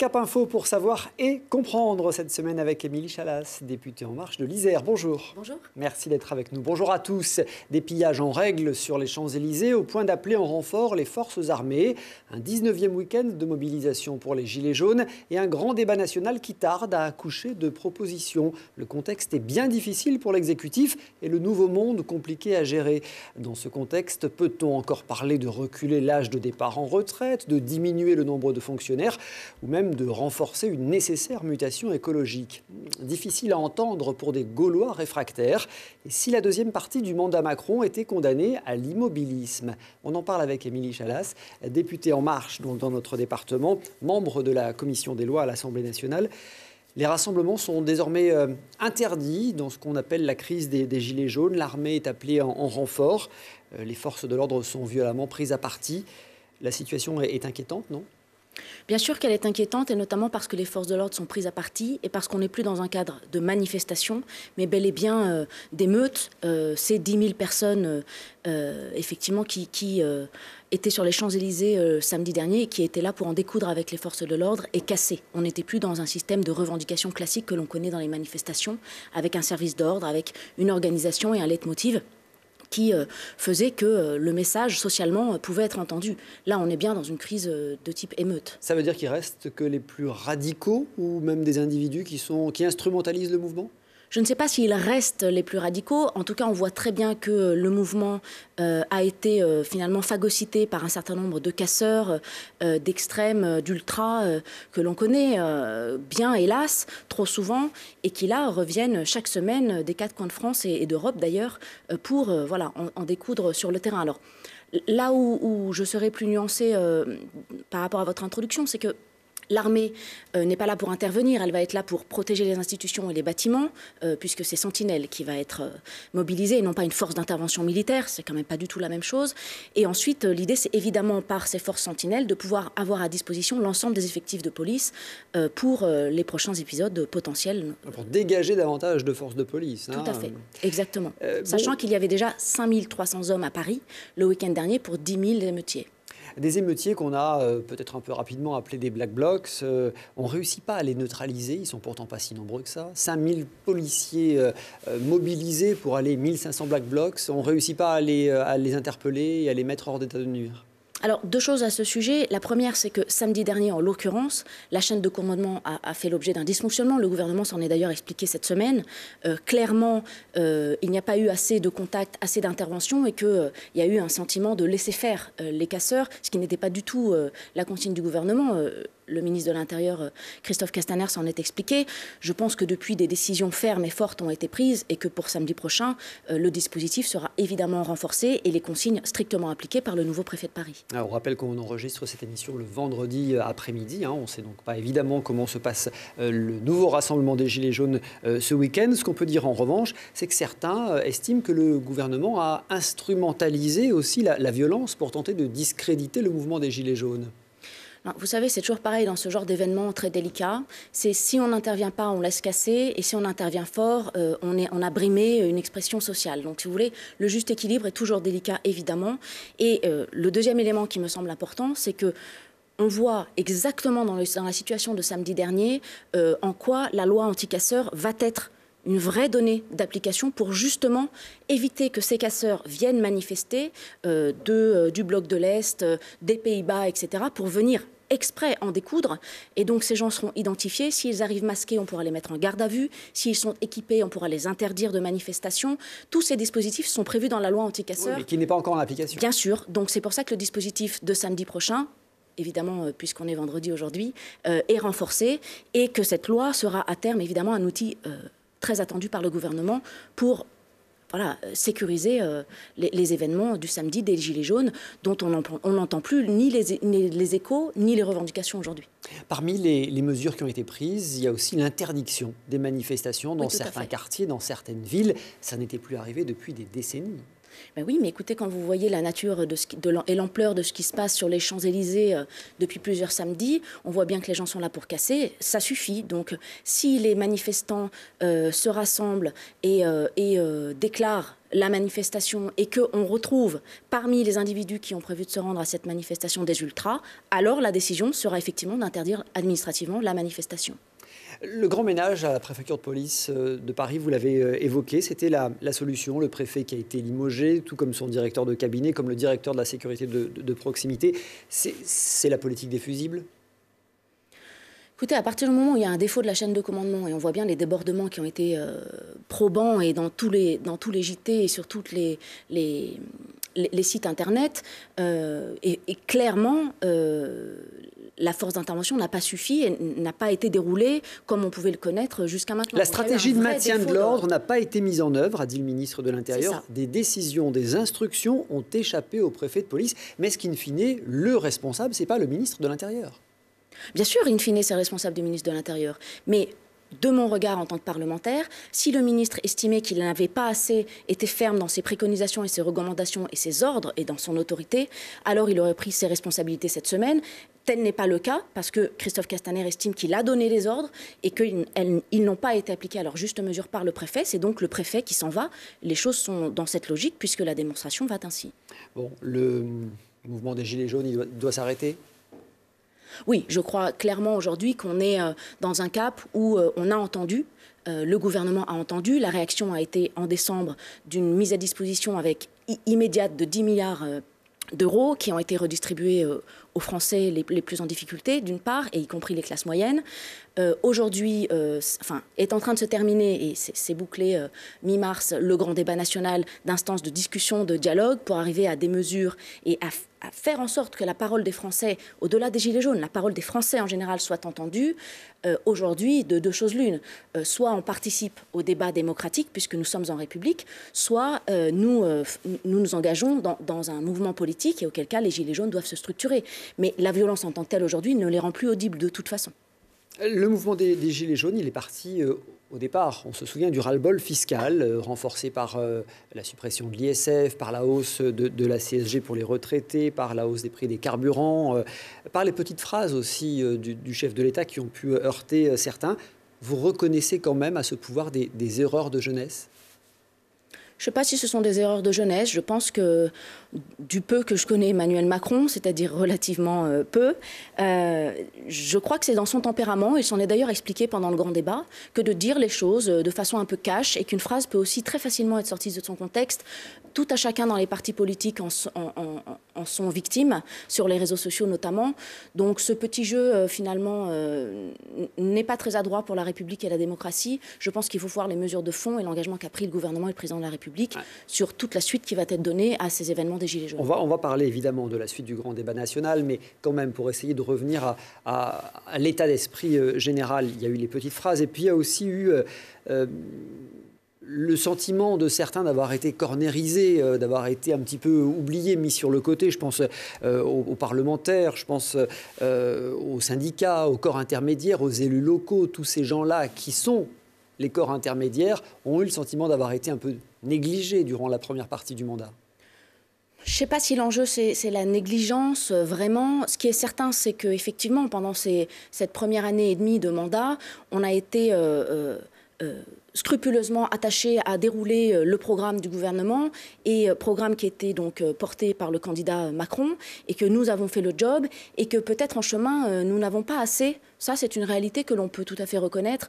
Cap Info pour savoir et comprendre cette semaine avec Émilie Chalas, députée En Marche de l'Isère. Bonjour. Bonjour. Merci d'être avec nous. Bonjour à tous. Des pillages en règle sur les Champs-Élysées au point d'appeler en renfort les forces armées. Un 19e week-end de mobilisation pour les Gilets jaunes et un grand débat national qui tarde à accoucher de propositions. Le contexte est bien difficile pour l'exécutif et le nouveau monde compliqué à gérer. Dans ce contexte, peut-on encore parler de reculer l'âge de départ en retraite, de diminuer le nombre de fonctionnaires ou même de renforcer une nécessaire mutation écologique. Difficile à entendre pour des Gaulois réfractaires, et si la deuxième partie du mandat Macron était condamnée à l'immobilisme. On en parle avec Émilie Chalas, députée En Marche dans notre département, membre de la commission des lois à l'Assemblée nationale. Les rassemblements sont désormais euh, interdits dans ce qu'on appelle la crise des, Gilets jaunes. L'armée est appelée en, renfort. Euh, les forces de l'ordre sont violemment prises à partie. La situation est inquiétante, non Bien sûr qu'elle est inquiétante, et notamment parce que les forces de l'ordre sont prises à partie et parce qu'on n'est plus dans un cadre de manifestation, mais bel et bien euh, d'émeutes. Euh, ces 10 000 personnes, euh, effectivement, qui, étaient sur les Champs-Élysées samedi dernier et qui étaient là pour en découdre avec les forces de l'ordre et casser. On n'était plus dans un système de revendication classique que l'on connaît dans les manifestations, avec un service d'ordre, avec une organisation et un leitmotiv qui euh, faisait que euh, le message socialement euh, pouvait être entendu. Là, on est bien dans une crise de type émeute. Ça veut dire qu'il reste que les plus radicaux ou même des individus qui, sont, qui instrumentalisent le mouvement je ne sais pas s'ils restent les plus radicaux. En tout cas, on voit très bien que le mouvement euh, a été euh, finalement phagocyté par un certain nombre de casseurs, euh, d'extrêmes, d'ultra, que l'on connaît bien, hélas, trop souvent, et qui là reviennent chaque semaine des quatre coins de France et, d'Europe d'ailleurs pour voilà, en, découdre sur le terrain. Alors, là où, je serais plus nuancée par rapport à votre introduction, c'est que L'armée euh, n'est pas là pour intervenir, elle va être là pour protéger les institutions et les bâtiments, euh, puisque c'est Sentinelle qui va être euh, mobilisée et non pas une force d'intervention militaire, c'est quand même pas du tout la même chose. Et ensuite, l'idée, c'est évidemment par ces forces Sentinelles de pouvoir avoir à disposition l'ensemble des effectifs de police pour les prochains épisodes potentiels. Pour dégager davantage de forces de police. Tout à hein. fait, exactement. Sachant qu'il y avait déjà 5300 hommes à Paris le week-end dernier pour 10 000 émeutiers des émeutiers qu'on a euh, peut-être un peu rapidement appelés des black blocs. Euh, on ne réussit pas à les neutraliser, ils sont pourtant pas si nombreux que ça. 5000 policiers euh, mobilisés pour aller 1500 black blocs, on ne réussit pas à les, à les interpeller et à les mettre hors d'état de nuire. Alors, deux choses à ce sujet. La première, c'est que samedi dernier, en l'occurrence, la chaîne de commandement a, fait l'objet d'un dysfonctionnement. Le gouvernement s'en est d'ailleurs expliqué cette semaine. Euh, clairement, euh, il n'y a pas eu assez de contacts, assez d'interventions et qu'il euh, y a eu un sentiment de laisser faire les casseurs, ce qui n'était pas du tout la consigne du gouvernement le ministre de l'Intérieur, euh, Christophe Castaner, s'en est expliqué. Je pense que depuis, des décisions fermes et fortes ont été prises et que pour samedi prochain, euh, le dispositif sera évidemment renforcé et les consignes strictement appliquées par le nouveau préfet de Paris. Ah, on rappelle qu'on enregistre cette émission le vendredi euh, après-midi. Hein. On ne sait donc pas évidemment comment se passe le nouveau rassemblement des Gilets jaunes ce week-end. Ce qu'on peut dire en revanche, c'est que certains estiment que le gouvernement a instrumentalisé aussi la violence pour tenter de discréditer le mouvement des Gilets jaunes. Ben, vous savez, c'est toujours pareil dans ce genre d'événement très délicat. C'est si on n'intervient pas, on laisse casser, et si on intervient fort, euh, on, est, a brimé euh, une expression sociale. Donc, si vous voulez, le juste équilibre est toujours délicat, évidemment. Et euh, le deuxième élément qui me semble important, c'est que on voit exactement dans, la situation de samedi dernier en quoi la loi anticasseur va être une vraie donnée d'application pour justement éviter que ces casseurs viennent manifester euh, de, euh, du bloc de l'Est, euh, des Pays-Bas, etc., pour venir exprès en découdre. Et donc ces gens seront identifiés. S'ils arrivent masqués, on pourra les mettre en garde à vue. S'ils sont équipés, on pourra les interdire de manifestation. Tous ces dispositifs sont prévus dans la loi anti-casseurs. mais qui n'est pas encore en application. Bien sûr. Donc c'est pour ça que le dispositif de samedi prochain évidemment, puisqu'on est vendredi aujourd'hui, est renforcé et que cette loi sera à terme évidemment un outil très attendu par le gouvernement pour voilà, sécuriser euh, les, événements du samedi des Gilets jaunes, dont on n'entend plus ni les, échos ni les revendications aujourd'hui. Parmi les, mesures qui ont été prises, il y a aussi l'interdiction des manifestations dans certains quartiers, dans certaines villes. Ça n'était plus arrivé depuis des décennies. Ben oui, mais écoutez, quand vous voyez la nature et l'ampleur de ce qui se passe sur les Champs-Élysées euh, depuis plusieurs samedis, on voit bien que les gens sont là pour casser. Ça suffit. Donc, si les manifestants euh, se rassemblent et, euh, et déclarent la manifestation et qu'on retrouve parmi les individus qui ont prévu de se rendre à cette manifestation des ultras, alors la décision sera effectivement d'interdire administrativement la manifestation. Le grand ménage à la préfecture de police euh, de Paris, vous l'avez euh, évoqué, c'était la, solution. Le préfet qui a été limogé, tout comme son directeur de cabinet, comme le directeur de la sécurité de, proximité, c'est la politique des fusibles Écoutez, à partir du moment où il y a un défaut de la chaîne de commandement, et on voit bien les débordements qui ont été euh, probants et dans tous, les, dans tous les JT et sur tous les, les, sites internet, et, clairement, la force d'intervention n'a pas suffi et n'a pas été déroulée comme on pouvait le connaître jusqu'à maintenant. La stratégie de maintien de l'ordre n'a pas été mise en œuvre, a dit le ministre de l'Intérieur. Des décisions, des instructions ont échappé au préfet de police. Mais ce qu'in fine, le responsable, ce n'est pas le ministre de l'Intérieur. Bien sûr, in fine, c'est responsable du ministre de l'Intérieur. Mais de mon regard en tant que parlementaire, si le ministre estimait qu'il n'avait pas assez été ferme dans ses préconisations et ses recommandations et ses ordres et dans son autorité, alors il aurait pris ses responsabilités cette semaine. Tel n'est pas le cas parce que Christophe Castaner estime qu'il a donné les ordres et qu'ils n'ont pas été appliqués à leur juste mesure par le préfet. C'est donc le préfet qui s'en va. Les choses sont dans cette logique puisque la démonstration va ainsi. Bon, le mouvement des Gilets jaunes, il doit s'arrêter oui, je crois clairement aujourd'hui qu'on est euh, dans un cap où euh, on a entendu euh, le gouvernement a entendu. La réaction a été en décembre d'une mise à disposition avec immédiate de 10 milliards d'euros qui ont été redistribués aux Français les, plus en difficulté, d'une part, et y compris les classes moyennes. Euh, aujourd'hui, euh, enfin, est en train de se terminer, et c'est bouclé euh, mi-mars, le grand débat national d'instances de discussion, de dialogue, pour arriver à des mesures et à faire en sorte que la parole des Français, au-delà des Gilets jaunes, la parole des Français en général soit entendue, aujourd'hui, de deux choses l'une. soit on participe au débat démocratique, puisque nous sommes en République, soit nous, nous, nous engageons dans, un mouvement politique, et auquel cas les Gilets jaunes doivent se structurer. Mais la violence en tant que telle aujourd'hui ne les rend plus audibles de toute façon. Le mouvement des, Gilets jaunes, il est parti euh, au départ. On se souvient du ras-le-bol fiscal, euh, renforcé par euh, la suppression de l'ISF, par la hausse de, la CSG pour les retraités, par la hausse des prix des carburants, par les petites phrases aussi du, chef de l'État qui ont pu heurter certains. Vous reconnaissez quand même à ce pouvoir des erreurs de jeunesse je ne sais pas si ce sont des erreurs de jeunesse. Je pense que du peu que je connais Emmanuel Macron, c'est-à-dire relativement euh, peu, euh, je crois que c'est dans son tempérament, il s'en est d'ailleurs expliqué pendant le grand débat, que de dire les choses euh, de façon un peu cache et qu'une phrase peut aussi très facilement être sortie de son contexte. Tout à chacun dans les partis politiques en, sont victimes, sur les réseaux sociaux notamment. Donc ce petit jeu, finalement, n'est pas très adroit pour la République et la démocratie. Je pense qu'il faut voir les mesures de fond et l'engagement qu'a pris le gouvernement et le président de la République sur toute la suite qui va être donnée à ces événements on va, on va parler évidemment de la suite du grand débat national, mais quand même pour essayer de revenir à, l'état d'esprit euh, général, il y a eu les petites phrases et puis il y a aussi eu... Euh, euh, le sentiment de certains d'avoir été cornérisés, d'avoir été un petit peu oubliés, mis sur le côté. Je pense aux, parlementaires, je pense aux syndicats, aux corps intermédiaires, aux élus locaux, tous ces gens-là qui sont les corps intermédiaires ont eu le sentiment d'avoir été un peu négligés durant la première partie du mandat. Je ne sais pas si l'enjeu, c'est la négligence, euh, vraiment. Ce qui est certain, c'est qu'effectivement, pendant ces, cette première année et demie de mandat, on a été euh, euh, euh, scrupuleusement attaché à dérouler euh, le programme du gouvernement et euh, programme qui était donc porté par le candidat Macron et que nous avons fait le job et que peut-être en chemin nous n'avons pas assez ça c'est une réalité que l'on peut tout à fait reconnaître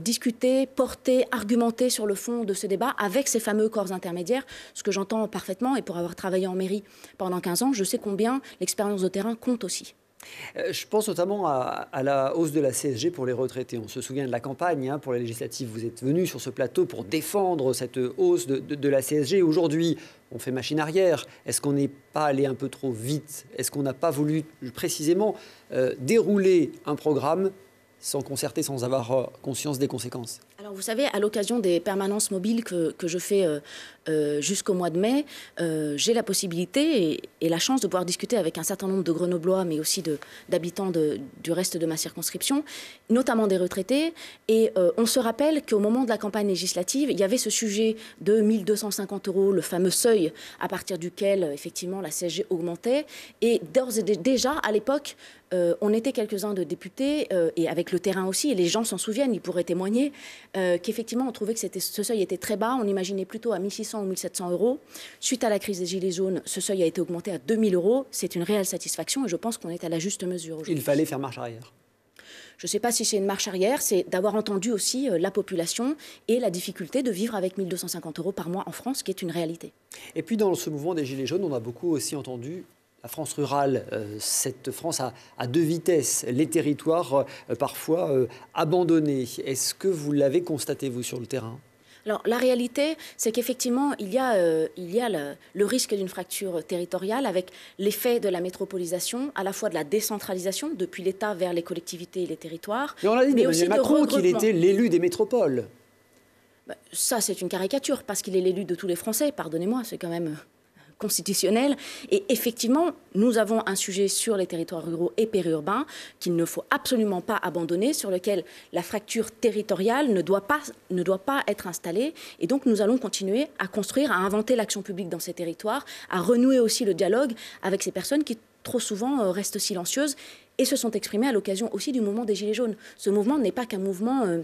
discuter porter argumenter sur le fond de ce débat avec ces fameux corps intermédiaires ce que j'entends parfaitement et pour avoir travaillé en mairie pendant 15 ans je sais combien l'expérience de terrain compte aussi euh, je pense notamment à, la hausse de la CSG pour les retraités. On se souvient de la campagne hein, pour les législatives. Vous êtes venu sur ce plateau pour défendre cette hausse de, la CSG. Aujourd'hui, on fait machine arrière. Est-ce qu'on n'est pas allé un peu trop vite Est-ce qu'on n'a pas voulu précisément euh, dérouler un programme sans concerter, sans avoir euh, conscience des conséquences alors vous savez, à l'occasion des permanences mobiles que, je fais euh, euh, jusqu'au mois de mai, euh, j'ai la possibilité et, la chance de pouvoir discuter avec un certain nombre de Grenoblois, mais aussi d'habitants du reste de ma circonscription, notamment des retraités. Et on se rappelle qu'au moment de la campagne législative, il y avait ce sujet de 1250 euros, le fameux seuil à partir duquel effectivement la CSG augmentait. Et d'ores et déjà, à l'époque, on était quelques-uns de députés, et avec le terrain aussi, et les gens s'en souviennent, ils pourraient témoigner. Euh, qu'effectivement, on trouvait que ce seuil était très bas. On imaginait plutôt à 1600 ou 1700 euros. Suite à la crise des Gilets jaunes, ce seuil a été augmenté à 2000 euros. C'est une réelle satisfaction et je pense qu'on est à la juste mesure aujourd'hui. Il fallait faire marche arrière. Je ne sais pas si c'est une marche arrière, c'est d'avoir entendu aussi euh, la population et la difficulté de vivre avec 1250 euros par mois en France, qui est une réalité. Et puis dans ce mouvement des Gilets jaunes, on a beaucoup aussi entendu la France rurale, euh, cette France à, deux vitesses, les territoires euh, parfois euh, abandonnés. Est-ce que vous l'avez constaté, vous, sur le terrain alors la réalité, c'est qu'effectivement, il y a, le, risque d'une fracture territoriale avec l'effet de la métropolisation, à la fois de la décentralisation depuis l'État vers les collectivités et les territoires. Mais on a dit mais Macron qu'il était l'élu des métropoles. Bah, ça, c'est une caricature, parce qu'il est l'élu de tous les Français, pardonnez-moi, c'est quand même constitutionnelle. Et effectivement, nous avons un sujet sur les territoires ruraux et périurbains qu'il ne faut absolument pas abandonner, sur lequel la fracture territoriale ne doit pas, ne doit pas être installée. Et donc, nous allons continuer à construire, à inventer l'action publique dans ces territoires, à renouer aussi le dialogue avec ces personnes qui trop souvent euh, restent silencieuses et se sont exprimées à l'occasion aussi du mouvement des Gilets jaunes. Ce mouvement n'est pas qu'un mouvement euh,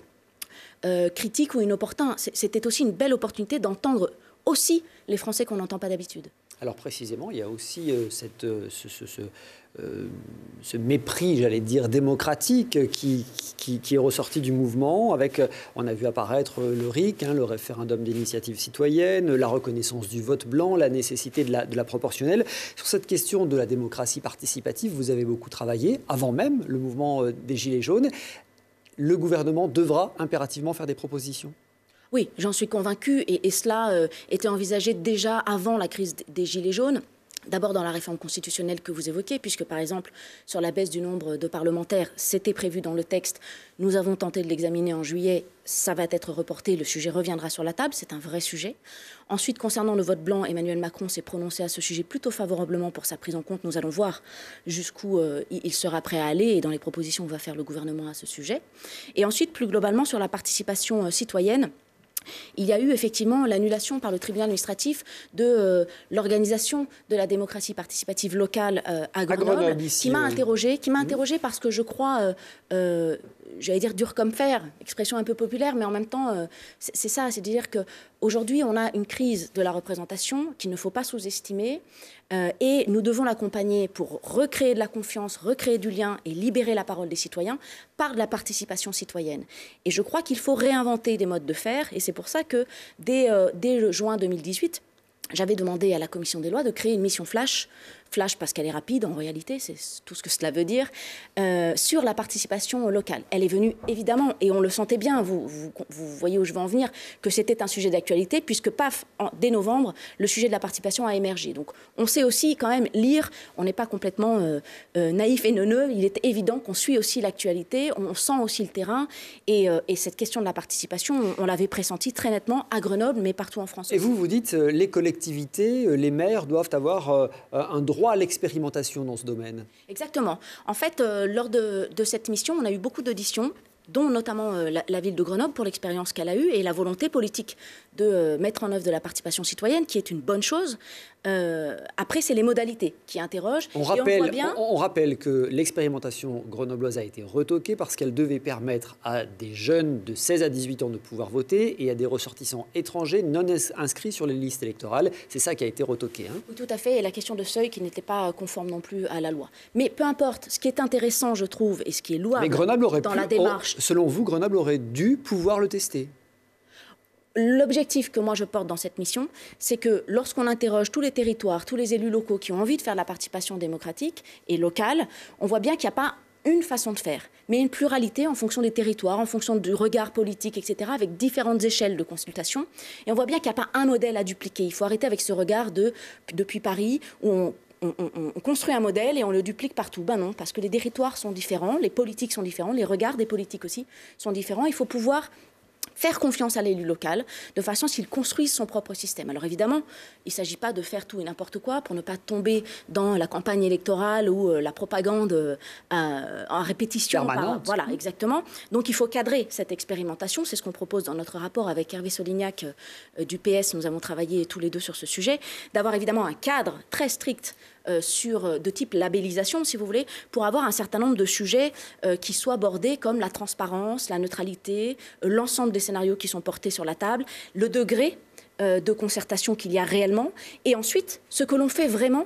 euh, critique ou inopportun, c'était aussi une belle opportunité d'entendre aussi les Français qu'on n'entend pas d'habitude. Alors précisément, il y a aussi euh, euh, euh, ce, mépris, j'allais dire, démocratique qui, est ressorti du mouvement. Avec, on a vu apparaître le RIC, hein, le référendum d'initiative citoyenne, la reconnaissance du vote blanc, la nécessité de la, de la, proportionnelle. Sur cette question de la démocratie participative, vous avez beaucoup travaillé, avant même le mouvement des Gilets jaunes. Le gouvernement devra impérativement faire des propositions oui, j'en suis convaincue et, cela euh, était envisagé déjà avant la crise des Gilets jaunes. D'abord dans la réforme constitutionnelle que vous évoquez, puisque par exemple sur la baisse du nombre de parlementaires, c'était prévu dans le texte. Nous avons tenté de l'examiner en juillet, ça va être reporté, le sujet reviendra sur la table, c'est un vrai sujet. Ensuite, concernant le vote blanc, Emmanuel Macron s'est prononcé à ce sujet plutôt favorablement pour sa prise en compte. Nous allons voir jusqu'où euh, il sera prêt à aller et dans les propositions que va faire le gouvernement à ce sujet. Et ensuite, plus globalement, sur la participation euh, citoyenne il y a eu effectivement l'annulation par le tribunal administratif de euh, l'organisation de la démocratie participative locale euh, à Grenoble, qui m'a interrogé, qui m'a mm-hmm. interrogé parce que je crois euh, j'allais dire dur comme fer, expression un peu populaire, mais en même temps, euh, c'est ça, c'est-à-dire qu'aujourd'hui, on a une crise de la représentation qu'il ne faut pas sous-estimer, euh, et nous devons l'accompagner pour recréer de la confiance, recréer du lien et libérer la parole des citoyens par de la participation citoyenne. Et je crois qu'il faut réinventer des modes de faire, et c'est pour ça que dès, euh, dès le juin 2018, j'avais demandé à la commission des lois de créer une mission flash flash parce qu'elle est rapide, en réalité, c'est tout ce que cela veut dire, euh, sur la participation locale. Elle est venue, évidemment, et on le sentait bien, vous, vous, voyez où je veux en venir, que c'était un sujet d'actualité, puisque, paf, en, dès novembre, le sujet de la participation a émergé. Donc, on sait aussi, quand même, lire, on n'est pas complètement euh, euh, naïf et neuneux, il est évident qu'on suit aussi l'actualité, on, sent aussi le terrain, et, cette question de la participation, on, l'avait pressentie très nettement à Grenoble, mais partout en France. Et vous, vous dites, les collectivités, les maires doivent avoir un droit à l'expérimentation dans ce domaine. Exactement. En fait, euh, lors de, cette mission, on a eu beaucoup d'auditions dont notamment euh, la, ville de Grenoble pour l'expérience qu'elle a eue et la volonté politique de euh, mettre en œuvre de la participation citoyenne, qui est une bonne chose, euh, après, c'est les modalités qui interrogent. On rappelle, bien... on, rappelle que l'expérimentation grenobloise a été retoquée parce qu'elle devait permettre à des jeunes de 16 à 18 ans de pouvoir voter et à des ressortissants étrangers non inscrits sur les listes électorales. C'est ça qui a été retoqué. Hein. tout à fait. Et la question de seuil qui n'était pas conforme non plus à la loi. Mais peu importe, ce qui est intéressant, je trouve, et ce qui est louable dans la démarche. selon vous, Grenoble aurait dû pouvoir le tester L'objectif que moi je porte dans cette mission, c'est que lorsqu'on interroge tous les territoires, tous les élus locaux qui ont envie de faire de la participation démocratique et locale, on voit bien qu'il n'y a pas une façon de faire, mais une pluralité en fonction des territoires, en fonction du regard politique, etc., avec différentes échelles de consultation. Et on voit bien qu'il n'y a pas un modèle à dupliquer. Il faut arrêter avec ce regard de depuis Paris où on construit un modèle et on le duplique partout. Ben non, parce que les territoires sont différents, les politiques sont différents, les regards des politiques aussi sont différents. Il faut pouvoir faire confiance à l'élu local, de façon à ce qu'il construise son propre système. Alors évidemment, il ne s'agit pas de faire tout et n'importe quoi pour ne pas tomber dans la campagne électorale ou euh, la propagande euh, en répétition. voilà, exactement. Donc il faut cadrer cette expérimentation. C'est ce qu'on propose dans notre rapport avec Hervé Solignac euh, du PS. Nous avons travaillé tous les deux sur ce sujet. D'avoir évidemment un cadre très strict euh, sur, euh, de type labellisation, si vous voulez, pour avoir un certain nombre de sujets euh, qui soient abordés comme la transparence, la neutralité, l'ensemble des scénarios qui sont portés sur la table, le degré de concertation qu'il y a réellement, et ensuite ce que l'on fait vraiment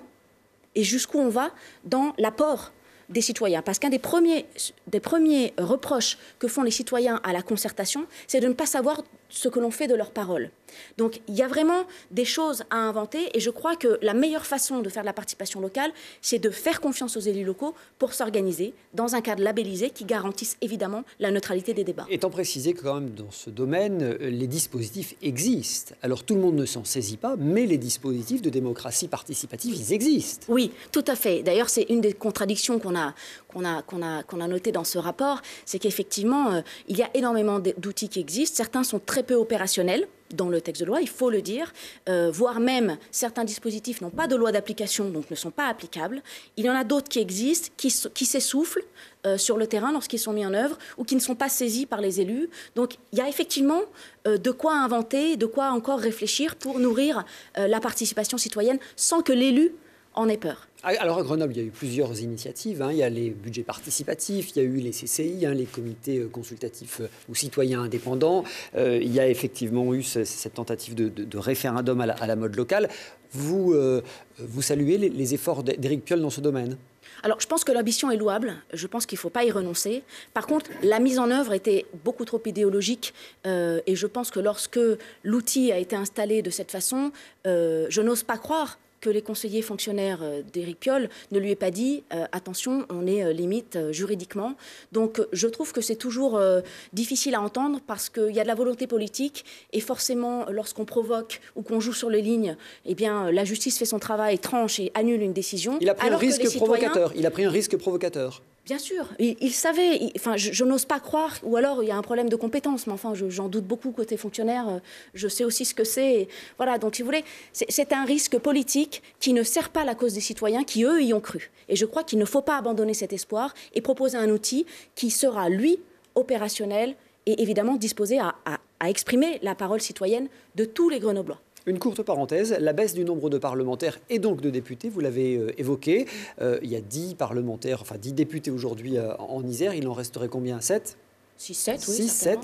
et jusqu'où on va dans l'apport des citoyens. Parce qu'un des premiers, des premiers reproches que font les citoyens à la concertation, c'est de ne pas savoir ce que l'on fait de leurs paroles. Donc il y a vraiment des choses à inventer et je crois que la meilleure façon de faire de la participation locale, c'est de faire confiance aux élus locaux pour s'organiser dans un cadre labellisé qui garantisse évidemment la neutralité des débats. Étant précisé que quand même dans ce domaine, euh, les dispositifs existent. Alors tout le monde ne s'en saisit pas, mais les dispositifs de démocratie participative, ils existent. Oui, tout à fait. D'ailleurs, c'est une des contradictions qu'on a, qu'on a, notées dans ce rapport, c'est qu'effectivement, euh, il y a énormément d'outils qui existent. Certains sont très peu opérationnels dans le texte de loi, il faut le dire, euh, voire même certains dispositifs n'ont pas de loi d'application, donc ne sont pas applicables. Il y en a d'autres qui existent, qui, s'essoufflent euh, sur le terrain lorsqu'ils sont mis en œuvre ou qui ne sont pas saisis par les élus. Donc il y a effectivement euh, de quoi inventer, de quoi encore réfléchir pour nourrir la participation citoyenne sans que l'élu en est peur. Ah, alors à Grenoble, il y a eu plusieurs initiatives. Hein. Il y a les budgets participatifs, il y a eu les CCI, hein, les comités euh, consultatifs euh, ou citoyens indépendants. Euh, il y a effectivement eu cette tentative de, référendum à la, mode locale. Vous, vous saluez les, efforts d'Éric Piolle dans ce domaine alors, je pense que l'ambition est louable. Je pense qu'il ne faut pas y renoncer. Par contre, la mise en œuvre était beaucoup trop idéologique. et je pense que lorsque l'outil a été installé de cette façon, je n'ose pas croire que les conseillers fonctionnaires euh, d'Éric Piolle ne lui aient pas dit euh, attention, on est euh, limite juridiquement. Donc je trouve que c'est toujours difficile à entendre parce qu'il y a de la volonté politique et forcément, lorsqu'on provoque ou qu'on joue sur les lignes, eh bien la justice fait son travail, tranche et annule une décision. Il a un risque provocateur. Il a pris un risque provocateur. Bien sûr, il, savait. enfin, je, n'ose pas croire, ou alors il y a un problème de compétence, mais enfin, j'en doute beaucoup côté fonctionnaire. Euh, je sais aussi ce que c'est. Voilà, donc si vous voulez, c'est un risque politique qui ne sert pas la cause des citoyens qui, eux, y ont cru. Et je crois qu'il ne faut pas abandonner cet espoir et proposer un outil qui sera, lui, opérationnel et évidemment disposé à exprimer la parole citoyenne de tous les Grenoblois. Une courte parenthèse, la baisse du nombre de parlementaires et donc de députés, vous l'avez euh, évoqué. Euh, il y a 10 parlementaires, enfin 10 députés aujourd'hui euh, en Isère. Il en resterait combien 7 6, 7, oui. 6, 7.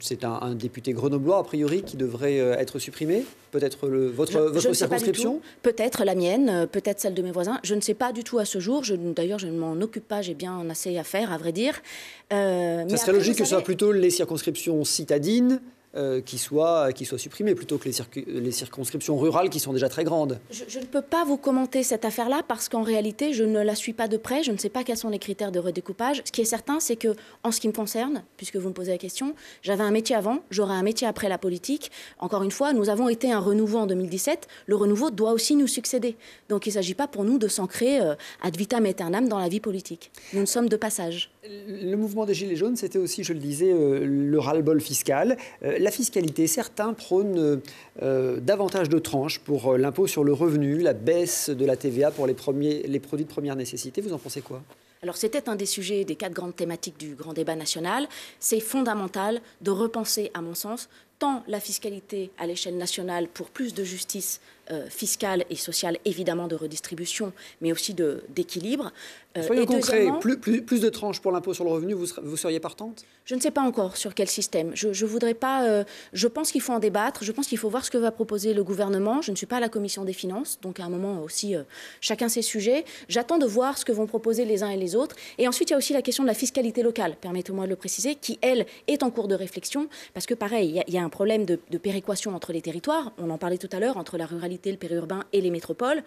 c'est un, député grenoblois, a priori, qui devrait être supprimé Peut-être votre, votre circonscription Peut-être la mienne, peut-être celle de mes voisins. Je ne sais pas du tout à ce jour. D'ailleurs, je ne m'en occupe pas. J'ai bien assez à faire, à vrai dire. ça serait logique que ce soit plutôt les circonscriptions citadines euh, qui, soit, qui soit supprimée, plutôt que les, circonscriptions rurales qui sont déjà très grandes. Je, ne peux pas vous commenter cette affaire-là parce qu'en réalité, je ne la suis pas de près. Je ne sais pas quels sont les critères de redécoupage. Ce qui est certain, c'est que, en ce qui me concerne, puisque vous me posez la question, j'avais un métier avant, j'aurai un métier après la politique. Encore une fois, nous avons été un renouveau en 2017. Le renouveau doit aussi nous succéder. Donc il ne s'agit pas pour nous de s'ancrer créer euh, ad vitam aeternam dans la vie politique. Nous ne sommes de passage. Le mouvement des Gilets jaunes, c'était aussi, je le disais, euh, le ras-le-bol fiscal la fiscalité, certains prônent euh, euh, davantage de tranches pour euh, l'impôt sur le revenu, la baisse de la TVA pour les, premiers, produits de première nécessité. Vous en pensez quoi alors c'était un des sujets des quatre grandes thématiques du grand débat national. C'est fondamental de repenser, à mon sens, tant la fiscalité à l'échelle nationale pour plus de justice fiscale et sociale, évidemment de redistribution, mais aussi d'équilibre, euh, Soyons concrets, plus, plus, de tranches pour l'impôt sur le revenu, vous, seriez partante Je ne sais pas encore sur quel système. Je, je voudrais pas. Euh, je pense qu'il faut en débattre. Je pense qu'il faut voir ce que va proposer le gouvernement. Je ne suis pas à la commission des finances, donc à un moment aussi, euh, chacun ses sujets. J'attends de voir ce que vont proposer les uns et les autres. Et ensuite, il y a aussi la question de la fiscalité locale, permettez-moi de le préciser, qui, elle, est en cours de réflexion. Parce que, pareil, il y, a, un problème de, de, péréquation entre les territoires. On en parlait tout à l'heure, entre la ruralité, le périurbain et les métropoles.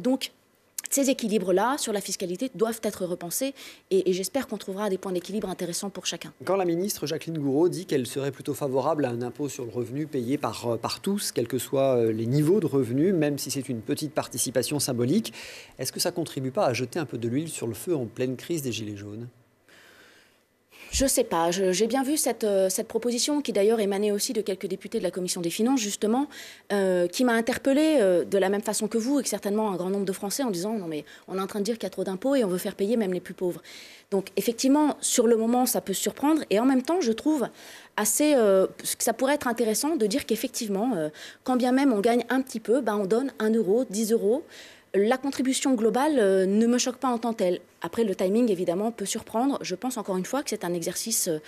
Donc, ces équilibres-là sur la fiscalité doivent être repensés et, j'espère qu'on trouvera des points d'équilibre intéressants pour chacun. Quand la ministre Jacqueline Gouraud dit qu'elle serait plutôt favorable à un impôt sur le revenu payé par, euh, par tous, quels que soient euh, les niveaux de revenus, même si c'est une petite participation symbolique, est-ce que ça ne contribue pas à jeter un peu de l'huile sur le feu en pleine crise des Gilets jaunes je sais pas. J'ai bien vu cette, euh, cette proposition qui d'ailleurs émanait aussi de quelques députés de la commission des finances justement, euh, qui m'a interpellée euh, de la même façon que vous et que certainement un grand nombre de Français en disant non mais on est en train de dire qu'il y a trop d'impôts et on veut faire payer même les plus pauvres. Donc effectivement sur le moment ça peut surprendre et en même temps je trouve assez ça pourrait être intéressant de dire qu'effectivement quand bien même on gagne un petit peu, ben on donne 1 euro, 10 euros la contribution globale euh, ne me choque pas en tant que telle. Après, le timing, évidemment, peut surprendre. Je pense encore une fois que c'est un exercice euh,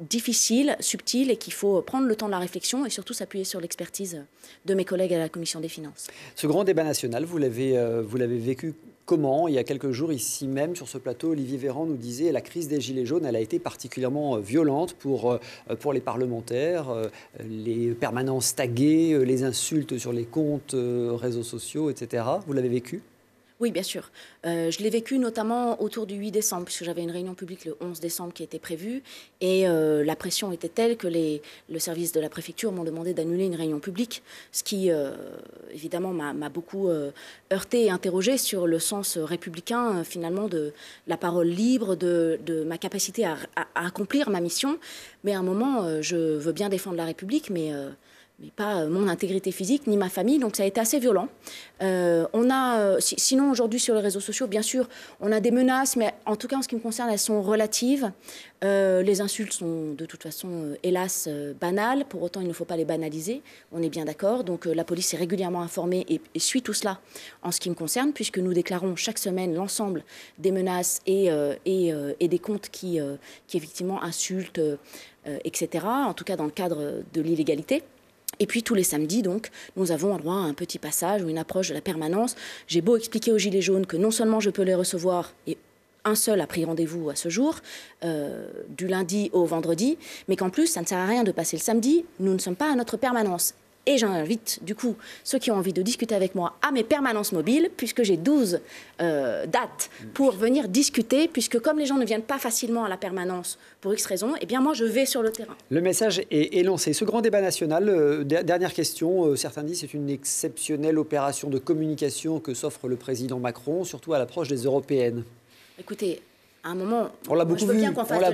difficile, subtil, et qu'il faut prendre le temps de la réflexion et surtout s'appuyer sur l'expertise de mes collègues à la Commission des finances. Ce grand débat national, vous l'avez, euh, vous l'avez vécu comment, il y a quelques jours, ici même, sur ce plateau, Olivier Véran nous disait la crise des Gilets jaunes, elle a été particulièrement euh, violente pour, euh, euh, pour les parlementaires, les permanences taguées, les insultes sur les comptes, réseaux sociaux, etc. Vous l'avez vécu oui, bien sûr. Euh, je l'ai vécu notamment autour du 8 décembre, puisque j'avais une réunion publique le 11 décembre qui était prévue. Et euh, la pression était telle que les, le service de la préfecture m'ont demandé d'annuler une réunion publique, ce qui, euh, évidemment, m'a beaucoup heurté et interrogé sur le sens républicain, finalement, de la parole libre, de, ma capacité à, accomplir ma mission. Mais à un moment, je veux bien défendre la République, mais mais pas euh, mon intégrité physique ni ma famille. Donc ça a été assez violent. Euh, on a, euh, sinon aujourd'hui sur les réseaux sociaux, bien sûr, on a des menaces, mais en tout cas en ce qui me concerne, elles sont relatives. les insultes sont de toute façon, hélas, banales. Pour autant, il ne faut pas les banaliser. On est bien d'accord. Donc la police est régulièrement informée et, suit tout cela en ce qui me concerne, puisque nous déclarons chaque semaine l'ensemble des menaces et, et, et, des comptes qui, qui effectivement insultent, etc. En tout cas dans le cadre de l'illégalité. Et puis tous les samedis, donc, nous avons droit à un petit passage ou une approche de la permanence. J'ai beau expliquer aux Gilets jaunes que non seulement je peux les recevoir, et un seul a pris rendez-vous à ce jour, euh, du lundi au vendredi, mais qu'en plus, ça ne sert à rien de passer le samedi, nous ne sommes pas à notre permanence. Et j'invite du coup ceux qui ont envie de discuter avec moi à mes permanences mobiles, puisque j'ai 12 euh, dates pour venir discuter, puisque comme les gens ne viennent pas facilement à la permanence pour X raisons, eh bien moi je vais sur le terrain. Le message est, lancé. Ce grand débat national, euh, dernière question, euh, certains disent c'est une exceptionnelle opération de communication que s'offre le président Macron, surtout à l'approche des européennes. Écoutez, à un moment, on l'a beaucoup bien qu'on la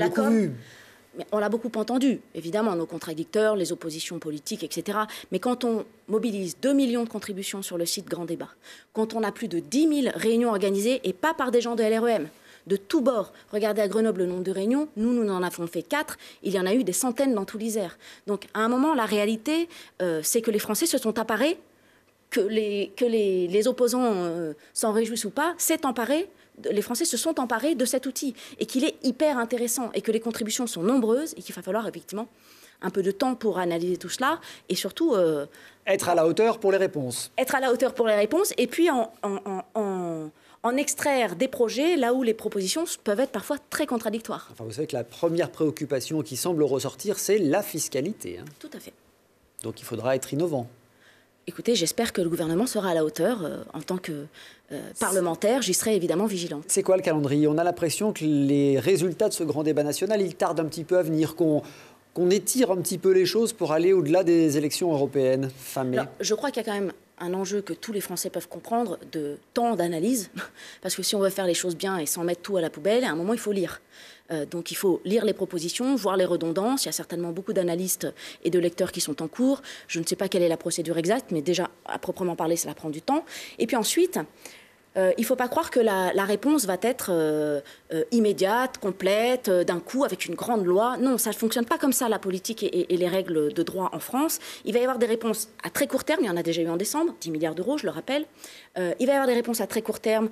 on l'a beaucoup entendu, évidemment, nos contradicteurs, les oppositions politiques, etc. Mais quand on mobilise 2 millions de contributions sur le site Grand Débat, quand on a plus de 10 000 réunions organisées, et pas par des gens de LREM, de tous bords. Regardez à Grenoble le nombre de réunions. Nous, nous en avons fait 4. Il y en a eu des centaines dans tout l'Isère. Donc, à un moment, la réalité, euh, c'est que les Français se sont apparés, que les, que les, opposants euh, s'en réjouissent ou pas, s'est emparé les Français se sont emparés de cet outil et qu'il est hyper intéressant et que les contributions sont nombreuses et qu'il va falloir effectivement un peu de temps pour analyser tout cela et surtout... Euh, être à la hauteur pour les réponses. Être à la hauteur pour les réponses et puis en, extraire des projets là où les propositions peuvent être parfois très contradictoires. vous savez que la première préoccupation qui semble ressortir, c'est la fiscalité. Hein. Tout à fait. Donc il faudra être innovant. Écoutez, j'espère que le gouvernement sera à la hauteur. Euh, en tant que euh, parlementaire, j'y serai évidemment vigilante. C'est quoi le calendrier On a l'impression que les résultats de ce grand débat national, ils tardent un petit peu à venir, qu'on étire un petit peu les choses pour aller au-delà des élections européennes Je crois qu'il y a quand même un enjeu que tous les Français peuvent comprendre de temps d'analyse, parce que si on veut faire les choses bien et sans mettre tout à la poubelle, à un moment, il faut lire. Euh, donc il faut lire les propositions, voir les redondances. Il y a certainement beaucoup d'analystes et de lecteurs qui sont en cours. Je ne sais pas quelle est la procédure exacte, mais déjà, à proprement parler, cela prend du temps. Et puis ensuite, euh, il ne faut pas croire que la, réponse va être euh, euh, immédiate, complète, d'un coup, avec une grande loi. Non, ça ne fonctionne pas comme ça, la politique et, les règles de droit en France. Il va y avoir des réponses à très court terme, il y en a déjà eu en décembre, 10 milliards d'euros, je le rappelle. il va y avoir des réponses à très court terme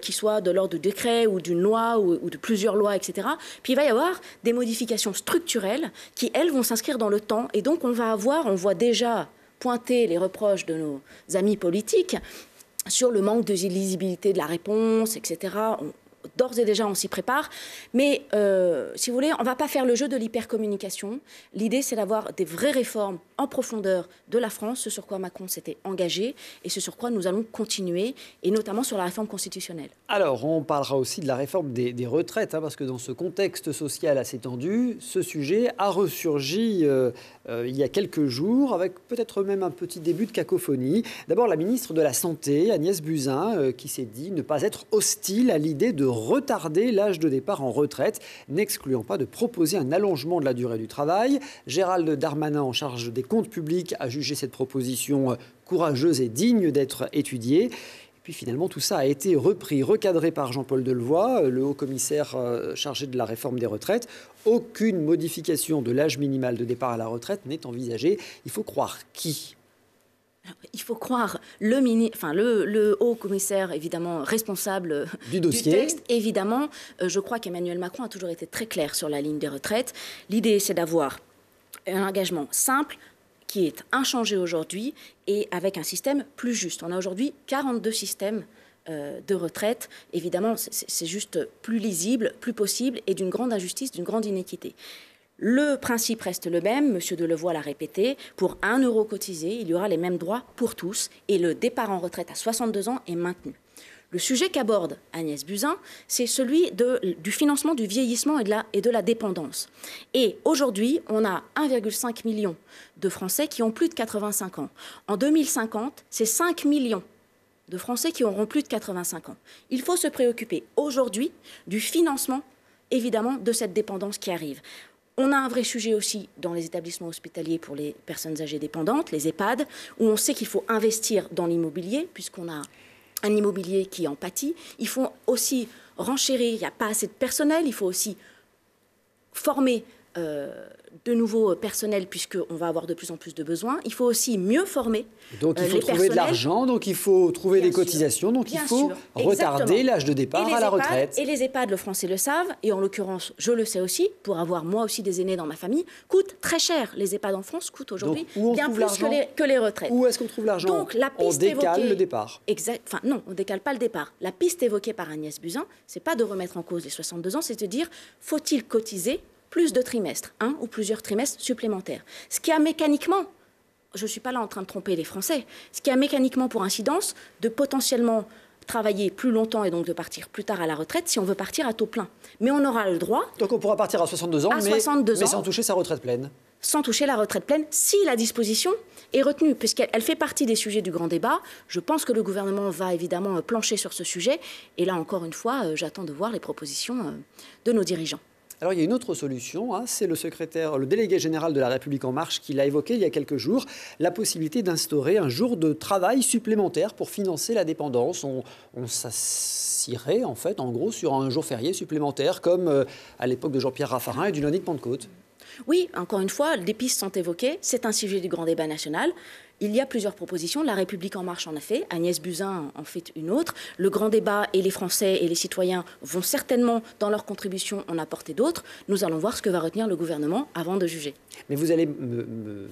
qui soient de l'ordre de décret ou d'une loi ou, ou de plusieurs lois, etc. Puis il va y avoir des modifications structurelles qui, elles, vont s'inscrire dans le temps. Et donc, on va avoir, on voit déjà pointer les reproches de nos amis politiques sur le manque de lisibilité de la réponse, etc d'ores et déjà, on s'y prépare. Mais euh, si vous voulez, on ne va pas faire le jeu de l'hypercommunication. L'idée, c'est d'avoir des vraies réformes en profondeur de la France, ce sur quoi Macron s'était engagé et ce sur quoi nous allons continuer, et notamment sur la réforme constitutionnelle. Alors, on parlera aussi de la réforme des, retraites, hein, parce que dans ce contexte social assez tendu, ce sujet a ressurgi euh, euh, il y a quelques jours, avec peut-être même un petit début de cacophonie. D'abord, la ministre de la Santé, Agnès Buzyn, qui s'est dit ne pas être hostile à l'idée de retarder l'âge de départ en retraite, n'excluant pas de proposer un allongement de la durée du travail. Gérald Darmanin, en charge des comptes publics, a jugé cette proposition euh, courageuse et digne d'être étudiée. Puis finalement, tout ça a été repris, recadré par Jean-Paul Delevoye, euh, le haut commissaire euh, chargé de la réforme des retraites. Aucune modification de l'âge minimal de départ à la retraite n'est envisagée. Il faut croire qui il faut croire le, haut commissaire, évidemment, responsable euh, du, dossier. texte. Évidemment, euh, je crois qu'Emmanuel Macron a toujours été très clair sur la ligne des retraites. L'idée, c'est d'avoir un engagement simple, qui est inchangé aujourd'hui et avec un système plus juste. On a aujourd'hui 42 systèmes euh, de retraite. Évidemment, c'est juste plus lisible, plus possible et d'une grande injustice, d'une grande inéquité. Le principe reste le même, M. Delevoye l'a répété, pour 1 euro cotisé, il y aura les mêmes droits pour tous et le départ en retraite à 62 ans est maintenu. Le sujet qu'aborde Agnès Buzyn, c'est celui du financement du vieillissement et de la, et de la dépendance. Et aujourd'hui, on a 1,5 million de Français qui ont plus de 85 ans. En 2050, c'est 5 millions de Français qui auront plus de 85 ans. Il faut se préoccuper aujourd'hui du financement, évidemment, de cette dépendance qui arrive. On a un vrai sujet aussi dans les établissements hospitaliers pour les personnes âgées dépendantes, les EHPAD, où on sait qu'il faut investir dans l'immobilier, puisqu'on a un immobilier qui en pâtit. Il faut aussi renchérir, il n'y a pas assez de personnel, il faut aussi former euh, de nouveaux personnels, puisqu'on va avoir de plus en plus de besoins. Il faut aussi mieux former. Donc il euh, faut trouver de l'argent, donc il faut trouver des cotisations, donc il faut retarder l'âge de départ à la retraite. Et les EHPAD, le français le savent, et en l'occurrence, je le sais aussi, pour avoir moi aussi des aînés dans ma famille, coûtent très cher. Les EHPAD en France coûtent aujourd'hui bien plus que les, retraites. Où est-ce qu'on trouve l'argent Donc la piste On décale évoquée, le départ. Exact, enfin non, on décale pas le départ. La piste évoquée par Agnès Buzyn, c'est pas de remettre en cause les 62 ans, c'est de dire faut-il cotiser plus de trimestres, un ou plusieurs trimestres supplémentaires. Ce qui a mécaniquement, je ne suis pas là en train de tromper les Français, ce qui a mécaniquement pour incidence de potentiellement travailler plus longtemps et donc de partir plus tard à la retraite si on veut partir à taux plein. Mais on aura le droit. Donc on pourra partir à 62 ans, mais, sans toucher sa retraite pleine. Sans toucher la retraite pleine, si la disposition est retenue, puisqu'elle fait partie des sujets du grand débat. Je pense que le gouvernement va évidemment euh, plancher sur ce sujet. Et là, encore une fois, euh, j'attends de voir les propositions euh, de nos dirigeants. Alors il y a une autre solution, hein. c'est le secrétaire, le délégué général de la République en marche qui l'a évoqué il y a quelques jours, la possibilité d'instaurer un jour de travail supplémentaire pour financer la dépendance. On, s'assirait en fait en gros sur un jour férié supplémentaire comme euh, à l'époque de Jean-Pierre Raffarin et du lundi de Pentecôte. Oui, encore une fois, des pistes sont évoquées, c'est un sujet du grand débat national. Il y a plusieurs propositions. La République en marche en a fait. Agnès Buzyn en fait une autre. Le grand débat et les Français et les citoyens vont certainement, dans leur contribution, en apporter d'autres. Nous allons voir ce que va retenir le gouvernement avant de juger. Mais vous allez me, me,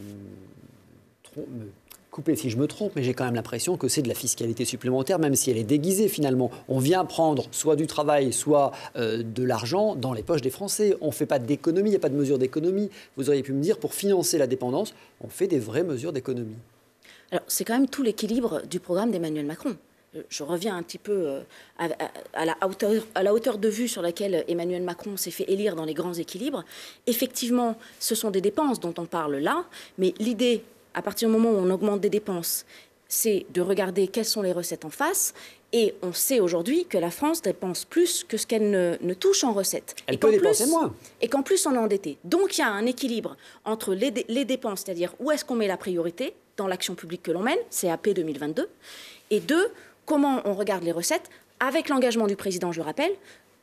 me couper si je me trompe, mais j'ai quand même l'impression que c'est de la fiscalité supplémentaire, même si elle est déguisée finalement. On vient prendre soit du travail, soit euh, de l'argent dans les poches des Français. On ne fait pas d'économie, il n'y a pas de mesure d'économie. Vous auriez pu me dire, pour financer la dépendance, on fait des vraies mesures d'économie. Alors c'est quand même tout l'équilibre du programme d'Emmanuel Macron euh, je reviens un petit peu euh, à, la hauteur, de vue sur laquelle Emmanuel Macron s'est fait élire dans les grands équilibres. Effectivement, ce sont des dépenses dont on parle là, mais l'idée à partir du moment où on augmente des dépenses, c'est de regarder quelles sont les recettes en face. Et on sait aujourd'hui que la France dépense plus que ce qu'elle ne, touche en recettes. Elle et peut plus, moins. Et qu'en plus, on est endetté. Donc, il y a un équilibre entre les, dépenses, c'est-à-dire où est-ce qu'on met la priorité dans l'action publique que l'on mène, CAP 2022, et deux, comment on regarde les recettes avec l'engagement du président, je le rappelle,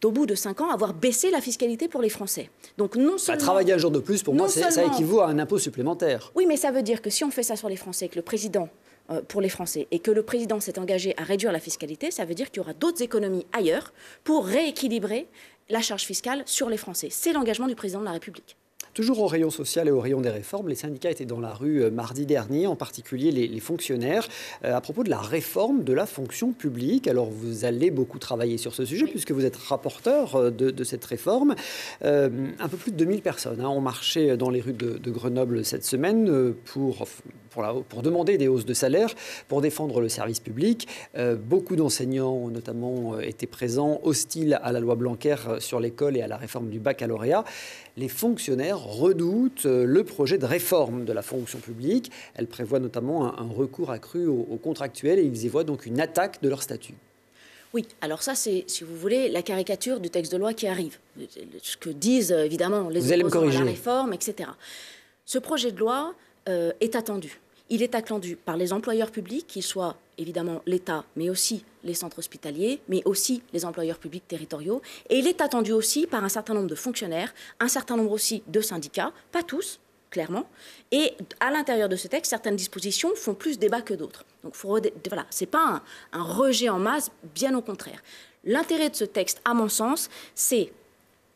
au bout de 5 ans, avoir baissé la fiscalité pour les Français. Donc non bah, seulement... travailler un jour de plus, pour moi, ça équivaut à un impôt supplémentaire. Oui, mais ça veut dire que si on fait ça sur les Français, que le président euh, pour les Français et que le président s'est engagé à réduire la fiscalité, ça veut dire qu'il y aura d'autres économies ailleurs pour rééquilibrer la charge fiscale sur les Français. C'est l'engagement du président de la République. Toujours au rayon social et au rayon des réformes, les syndicats étaient dans la rue euh, mardi dernier, en particulier les, fonctionnaires, euh, à propos de la réforme de la fonction publique. Alors vous allez beaucoup travailler sur ce sujet puisque vous êtes rapporteur euh, de, cette réforme. un peu plus de 2000 personnes hein, ont marché dans les rues de, Grenoble cette semaine pour, pour, demander des hausses de salaire, pour défendre le service public. beaucoup d'enseignants notamment étaient présents, hostiles à la loi Blanquer sur l'école et à la réforme du baccalauréat les fonctionnaires redoutent euh, le projet de réforme de la fonction publique. Elle prévoit notamment un, recours accru aux, contractuels et ils y voient donc une attaque de leur statut. Oui, alors ça, c'est, si vous voulez, la caricature du texte de loi qui arrive, ce que disent euh, évidemment les vous opposants à la réforme, etc. Ce projet de loi euh, est attendu. Il est attendu par les employeurs publics, qu'ils soient évidemment l'État, mais aussi les centres hospitaliers, mais aussi les employeurs publics territoriaux. Et il est attendu aussi par un certain nombre de fonctionnaires, un certain nombre aussi de syndicats, pas tous, clairement. Et à l'intérieur de ce texte, certaines dispositions font plus débat que d'autres. Donc voilà, ce n'est pas un rejet en masse, bien au contraire. L'intérêt de ce texte, à mon sens, c'est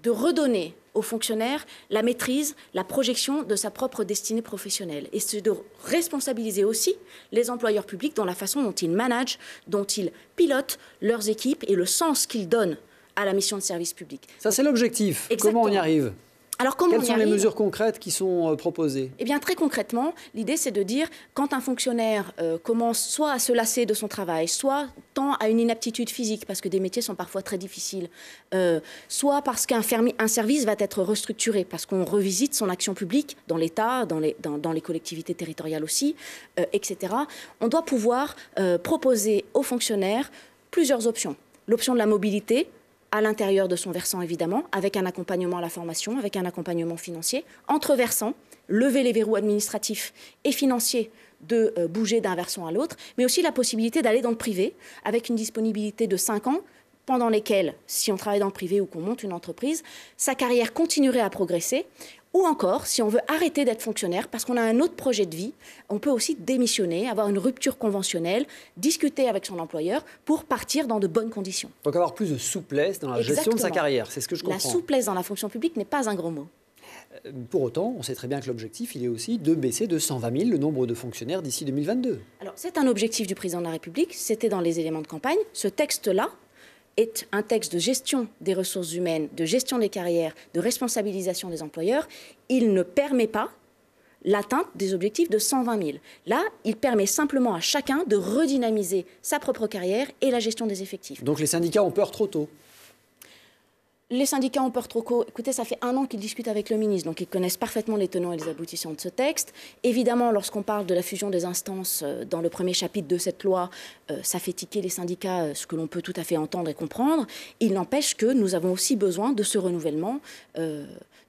de redonner aux fonctionnaires, la maîtrise, la projection de sa propre destinée professionnelle. Et c'est de responsabiliser aussi les employeurs publics dans la façon dont ils managent, dont ils pilotent leurs équipes et le sens qu'ils donnent à la mission de service public. Ça, c'est l'objectif. Comment on y arrive alors, Quelles sont les mesures concrètes qui sont euh, proposées Eh bien, très concrètement, l'idée, c'est de dire, quand un fonctionnaire euh, commence soit à se lasser de son travail, soit tend à une inaptitude physique, parce que des métiers sont parfois très difficiles, euh, soit parce qu'un service va être restructuré, parce qu'on revisite son action publique dans l'État, dans les, collectivités territoriales aussi, etc., on doit pouvoir proposer aux fonctionnaires plusieurs options. L'option de la mobilité, à l'intérieur de son versant évidemment, avec un accompagnement à la formation, avec un accompagnement financier, entre versants, lever les verrous administratifs et financiers de euh, bouger d'un versant à l'autre, mais aussi la possibilité d'aller dans le privé, avec une disponibilité de 5 ans, pendant lesquels, si on travaille dans le privé ou qu'on monte une entreprise, sa carrière continuerait à progresser ou encore, si on veut arrêter d'être fonctionnaire parce qu'on a un autre projet de vie, on peut aussi démissionner, avoir une rupture conventionnelle, discuter avec son employeur pour partir dans de bonnes conditions. Donc avoir plus de souplesse dans la gestion de sa carrière, c'est ce que je comprends. La souplesse dans la fonction publique n'est pas un gros mot. Euh, pour autant, on sait très bien que l'objectif, il est aussi de baisser de 120 000 le nombre de fonctionnaires d'ici 2022. Alors, c'est un objectif du président de la République, c'était dans les éléments de campagne. Ce texte-là, est un texte de gestion des ressources humaines, de gestion des carrières, de responsabilisation des employeurs, il ne permet pas l'atteinte des objectifs de 120 000. Là, il permet simplement à chacun de redynamiser sa propre carrière et la gestion des effectifs. Donc les syndicats ont peur trop tôt les syndicats ont peur trop Écoutez, ça fait un an qu'ils discutent avec le ministre, donc ils connaissent parfaitement les tenants et les aboutissants de ce texte. Évidemment, lorsqu'on parle de la fusion des instances euh, dans le premier chapitre de cette loi, euh, ça fait tiquer les syndicats, euh, ce que l'on peut tout à fait entendre et comprendre. Il n'empêche que nous avons aussi besoin de ce renouvellement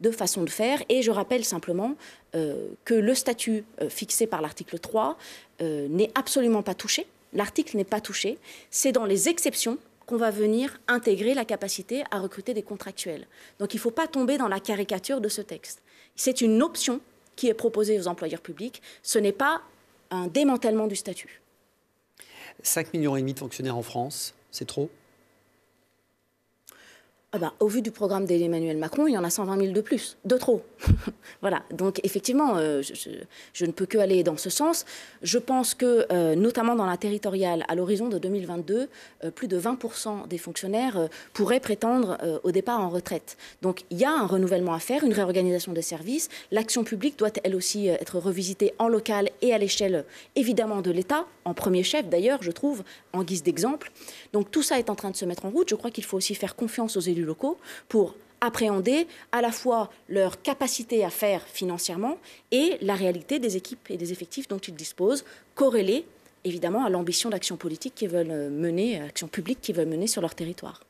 de façon de faire. Et je rappelle simplement que le statut fixé par l'article 3 n'est absolument pas touché. L'article n'est pas touché. C'est dans les exceptions qu'on va venir intégrer la capacité à recruter des contractuels. Donc il ne faut pas tomber dans la caricature de ce texte. C'est une option qui est proposée aux employeurs publics, ce n'est pas un démantèlement du statut. 5 millions et demi de fonctionnaires en France, c'est trop ah bah, au vu du programme d'Emmanuel Macron, il y en a 120 000 de plus, de trop. voilà. Donc effectivement, euh, je, ne peux que aller dans ce sens. Je pense que, euh, notamment dans la territoriale, à l'horizon de 2022, euh, plus de 20 des fonctionnaires pourraient prétendre au départ en retraite. Donc il y a un renouvellement à faire, une réorganisation des services. L'action publique doit elle aussi être revisitée en local et à l'échelle, évidemment, de l'État, en premier chef d'ailleurs, je trouve, en guise d'exemple. Donc tout ça est en train de se mettre en route. Je crois qu'il faut aussi faire confiance aux élus locaux pour appréhender à la fois leur capacité à faire financièrement et la réalité des équipes et des effectifs dont ils disposent, corrélés évidemment à l'ambition d'action politique qu'ils veulent euh, mener, euh, action publique qu'ils veulent mener sur leur territoire.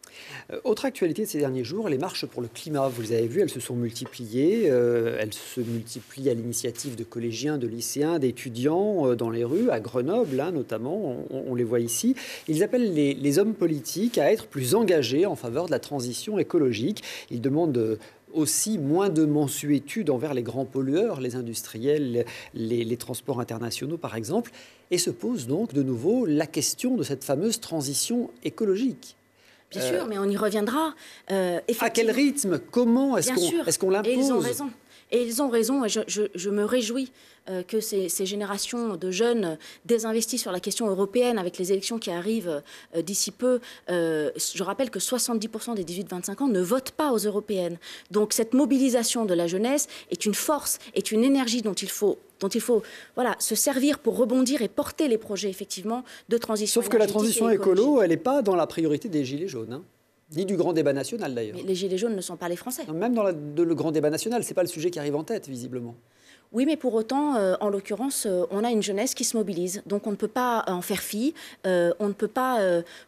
Euh, autre actualité de ces derniers jours, les marches pour le climat. Vous les avez vues, elles se sont multipliées. elles se multiplient à l'initiative de collégiens, de lycéens, d'étudiants dans les rues, à Grenoble hein, notamment, on, les voit ici. Ils appellent les, les, hommes politiques à être plus engagés en faveur de la transition écologique. Ils demandent aussi moins de mensuétude envers les grands pollueurs, les industriels, les, les transports internationaux par exemple. Et se pose donc de nouveau la question de cette fameuse transition écologique. Bien euh, sûr, mais on y reviendra. Euh, à quel rythme Comment est-ce qu'on est qu l'impose Et ils ont raison. Et ils ont raison, je, me réjouis euh, que ces, générations de jeunes désinvestis sur la question européenne avec les élections qui arrivent d'ici peu. je rappelle que 70% des 18-25 ans ne votent pas aux européennes. Donc cette mobilisation de la jeunesse est une force, est une énergie dont il faut dont il faut voilà, se servir pour rebondir et porter les projets effectivement de transition. Sauf que la transition écolo, elle n'est pas dans la priorité des Gilets jaunes. Hein. ni du grand débat national d'ailleurs. les Gilets jaunes ne sont pas les Français. même dans le grand débat national, ce n'est pas le sujet qui arrive en tête, visiblement. Oui, mais pour autant, euh, en l'occurrence, euh, on a une jeunesse qui se mobilise. Donc on ne peut pas euh, en faire fi. on ne peut pas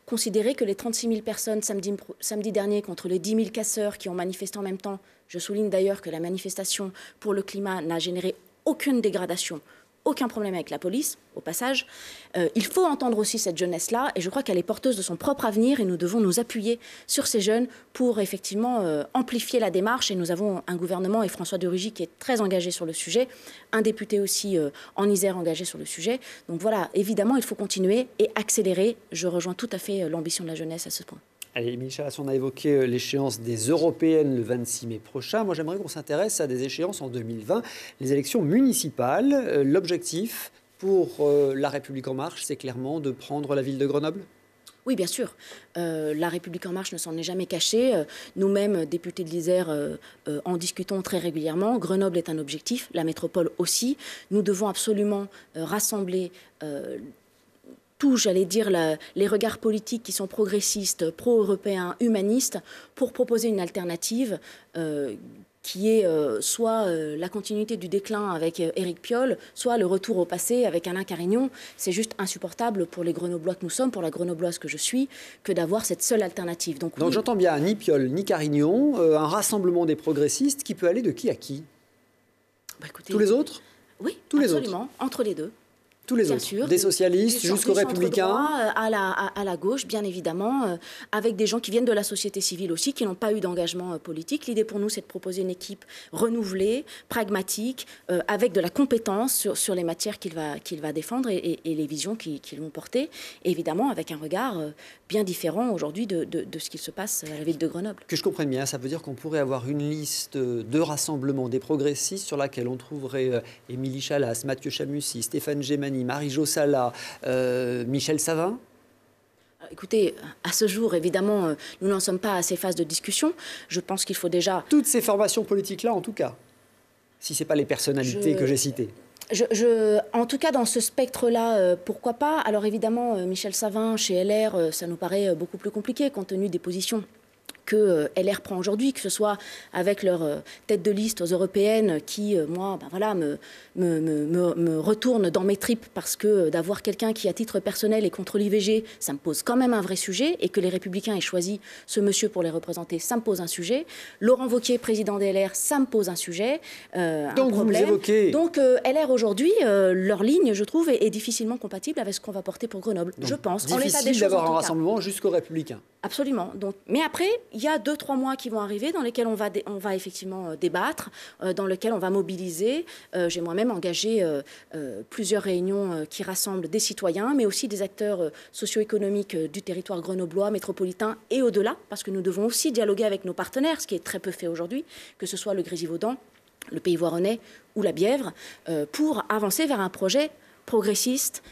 considérer que les 36 000 personnes samedi, samedi dernier contre les 10 000 casseurs qui ont manifesté en même temps je souligne d'ailleurs que la manifestation pour le climat n'a généré aucune dégradation, aucun problème avec la police, au passage. Euh, il faut entendre aussi cette jeunesse-là, et je crois qu'elle est porteuse de son propre avenir, et nous devons nous appuyer sur ces jeunes pour effectivement euh, amplifier la démarche. Et nous avons un gouvernement, et François de Rugy qui est très engagé sur le sujet, un député aussi euh, en Isère engagé sur le sujet. Donc voilà, évidemment, il faut continuer et accélérer. Je rejoins tout à fait l'ambition de la jeunesse à ce point. Allez, Michel on a évoqué euh, l'échéance des européennes le 26 mai prochain. Moi, j'aimerais qu'on s'intéresse à des échéances en 2020, les élections municipales. Euh, l'objectif pour euh, La République En Marche, c'est clairement de prendre la ville de Grenoble oui, bien sûr. la République en marche ne s'en est jamais cachée. Nous-mêmes, députés de l'Isère, en discutons très régulièrement. Grenoble est un objectif, la métropole aussi. Nous devons absolument rassembler tout, j'allais dire, les regards politiques qui sont progressistes, pro-européens, humanistes, pour proposer une alternative euh, qui est euh, soit euh, la continuité du déclin avec Éric Piolle, soit le retour au passé avec Alain Carignon. C'est juste insupportable pour les Grenoblois que nous sommes, pour la Grenobloise que je suis, que d'avoir cette seule alternative. Donc, j'entends bien ni Piolle ni Carignon, un rassemblement des progressistes qui peut aller de qui à qui bah, Tous les autres Oui, tous absolument, les entre les deux. Tous les autres, des socialistes jusqu'aux républicains. Euh, à, la, à, la gauche, bien évidemment, euh, avec des gens qui viennent de la société civile aussi, qui n'ont pas eu d'engagement euh, politique. L'idée pour nous, c'est de proposer une équipe renouvelée, pragmatique, avec de la compétence sur, sur les matières qu'il va, qu'il va défendre et, les visions qu'ils qu vont porter, évidemment avec un regard bien différent aujourd'hui de, de, de, ce qu'il se passe à la ville de Grenoble. Que je comprenne bien, ça veut dire qu'on pourrait avoir une liste de rassemblements des progressistes sur laquelle on trouverait Émilie Chalas, Mathieu Chamussy, Stéphane Gémani, Marie-Jo euh, Michel Savin euh, Écoutez, à ce jour, évidemment, euh, nous n'en sommes pas à ces phases de discussion. Je pense qu'il faut déjà... Toutes ces formations politiques-là, en tout cas, si ce n'est pas les personnalités que j'ai citées. en tout cas, dans ce spectre-là, pourquoi pas Alors évidemment, Michel Savin, chez LR, ça nous paraît beaucoup plus compliqué compte tenu des positions que euh, LR prend aujourd'hui, que ce soit avec leur euh, tête de liste aux européennes qui, euh, moi, ben voilà, me, me, retourne dans mes tripes parce que d'avoir quelqu'un qui, à titre personnel, est contre l'IVG, ça me pose quand même un vrai sujet, et que les Républicains aient choisi ce monsieur pour les représenter, ça me pose un sujet. Laurent Vauquier, président des LR, ça me pose un sujet, Donc un problème. Donc LR aujourd'hui, leur ligne, je trouve, est, difficilement compatible avec ce qu'on va porter pour Grenoble, je pense. Difficile en des d'avoir un rassemblement jusqu'aux Républicains. Absolument. Donc, mais après, il y a deux, trois mois qui vont arriver dans lesquels on va, effectivement euh, débattre, euh, dans lesquels on va mobiliser. Euh, j'ai moi-même engagé plusieurs réunions qui rassemblent des citoyens, mais aussi des acteurs socio-économiques du territoire grenoblois, métropolitain et au-delà, parce que nous devons aussi dialoguer avec nos partenaires, ce qui est très peu fait aujourd'hui, que ce soit le Grésivaudan, le Pays Voironnais ou la Bièvre, pour avancer vers un projet progressiste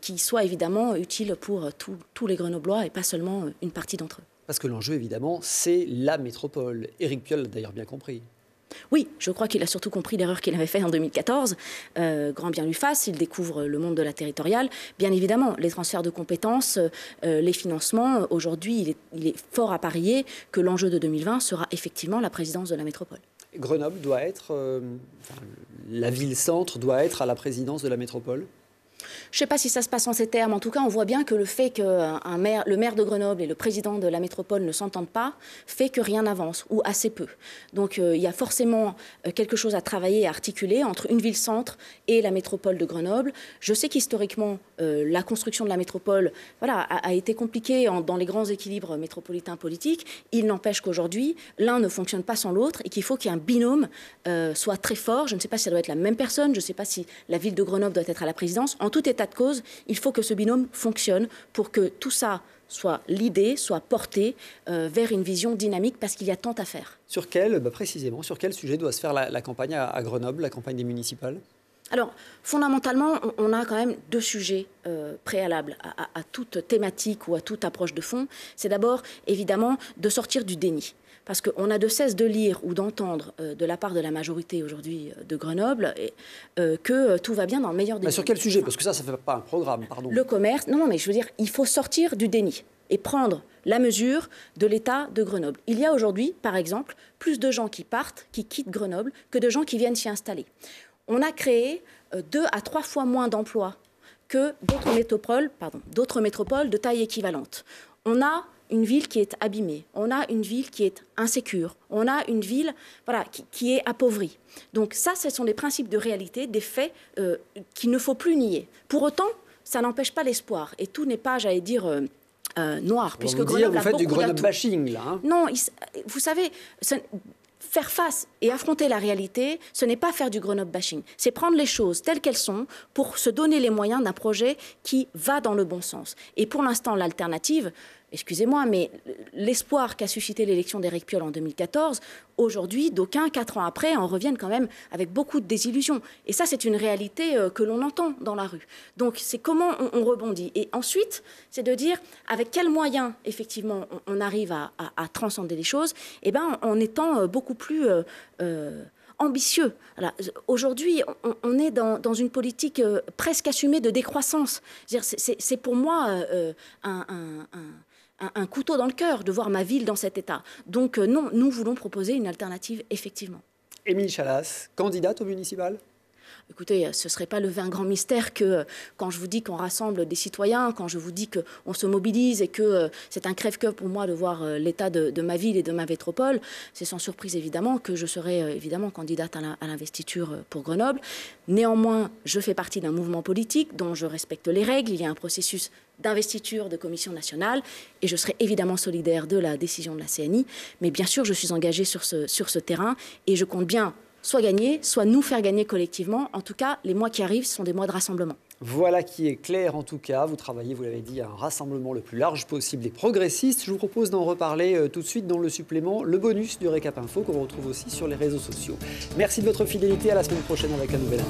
qui soit évidemment utile pour tous les Grenoblois et pas seulement une partie d'entre eux. Parce que l'enjeu, évidemment, c'est la métropole. Éric Piolle l'a d'ailleurs bien compris. Oui, je crois qu'il a surtout compris l'erreur qu'il avait faite en 2014. Euh, grand bien lui fasse, il découvre le monde de la territoriale. Bien évidemment, les transferts de compétences, euh, les financements, aujourd'hui, il est, fort à parier que l'enjeu de 2020 sera effectivement la présidence de la métropole. Grenoble doit être, euh, la ville-centre doit être à la présidence de la métropole je ne sais pas si ça se passe en ces termes. En tout cas, on voit bien que le fait que le maire de Grenoble et le président de la métropole ne s'entendent pas fait que rien n'avance, ou assez peu. Donc euh, il y a forcément euh, quelque chose à travailler, à articuler entre une ville-centre et la métropole de Grenoble. Je sais qu'historiquement, euh, la construction de la métropole voilà, a, été compliquée dans les grands équilibres métropolitains politiques. Il n'empêche qu'aujourd'hui, l'un ne fonctionne pas sans l'autre et qu'il faut qu'un binôme euh, soit très fort. Je ne sais pas si ça doit être la même personne, je ne sais pas si la ville de Grenoble doit être à la présidence. En tout état de cause, il faut que ce binôme fonctionne pour que tout ça soit l'idée, soit portée euh, vers une vision dynamique parce qu'il y a tant à faire. Sur quel, bah, précisément, sur quel sujet doit se faire la, campagne à Grenoble, la campagne des municipales alors, fondamentalement, on a quand même deux sujets euh, préalables à, toute thématique ou à toute approche de fond. C'est d'abord, évidemment, de sortir du déni. Parce qu'on a de cesse de lire ou d'entendre euh, de la part de la majorité aujourd'hui euh, de Grenoble que tout va bien dans le meilleur des mais Sur quel sujet Parce que ça, ça ne fait pas un programme, pardon. Le commerce, non, non, mais je veux dire, il faut sortir du déni et prendre la mesure de l'état de Grenoble. Il y a aujourd'hui, par exemple, plus de gens qui partent, qui quittent Grenoble, que de gens qui viennent s'y installer on a créé euh, deux à trois fois moins d'emplois que d'autres métropoles, pardon, d'autres métropoles de taille équivalente. On a une ville qui est abîmée, on a une ville qui est insécure, on a une ville voilà, qui, est appauvrie. Donc ça, ce sont des principes de réalité, des faits euh, qu'il ne faut plus nier. Pour autant, ça n'empêche pas l'espoir. Et tout n'est pas, j'allais dire... Euh, noir, puisque Grenoble vous a faites du Grenoble bashing là. Hein. non, vous savez, faire face et affronter la réalité, ce n'est pas faire du Grenoble bashing, c'est prendre les choses telles qu'elles sont pour se donner les moyens d'un projet qui va dans le bon sens. Et pour l'instant, l'alternative, excusez-moi, mais l'espoir qu'a suscité l'élection d'Éric Piolle en 2014, aujourd'hui, d'aucuns, quatre ans après, en reviennent quand même avec beaucoup de désillusions. Et ça, c'est une réalité euh, que l'on entend dans la rue. Donc, c'est comment on, rebondit. Et ensuite, c'est de dire avec quels moyens, effectivement, on, arrive à, transcender les choses, eh ben, en étant euh, beaucoup plus... Euh, ambitieux. Aujourd'hui, on, est dans, une politique presque assumée de décroissance. C'est pour moi un un, couteau dans le cœur de voir ma ville dans cet état. Donc euh, non, nous voulons proposer une alternative effectivement. Émilie Chalas, candidate au municipal Écoutez, ce ne serait pas le un grand mystère que euh, quand je vous dis qu'on rassemble des citoyens, quand je vous dis qu'on se mobilise et que euh, c'est un crève-cœur pour moi de voir euh, l'état de, ma ville et de ma métropole, c'est sans surprise évidemment que je serai évidemment candidate à l'investiture pour Grenoble. Néanmoins, je fais partie d'un mouvement politique dont je respecte les règles. Il y a un processus d'investiture de commission nationale et je serai évidemment solidaire de la décision de la CNI. Mais bien sûr, je suis engagée sur ce terrain et je compte bien soit gagner, soit nous faire gagner collectivement. En tout cas, les mois qui arrivent sont des mois de rassemblement. Voilà qui est clair en tout cas. Vous travaillez, vous l'avez dit, à un rassemblement le plus large possible des progressistes. Je vous propose d'en reparler euh, tout de suite dans le supplément, le bonus du récap info qu'on retrouve aussi sur les réseaux sociaux. Merci de votre fidélité. À la semaine prochaine avec un nouvel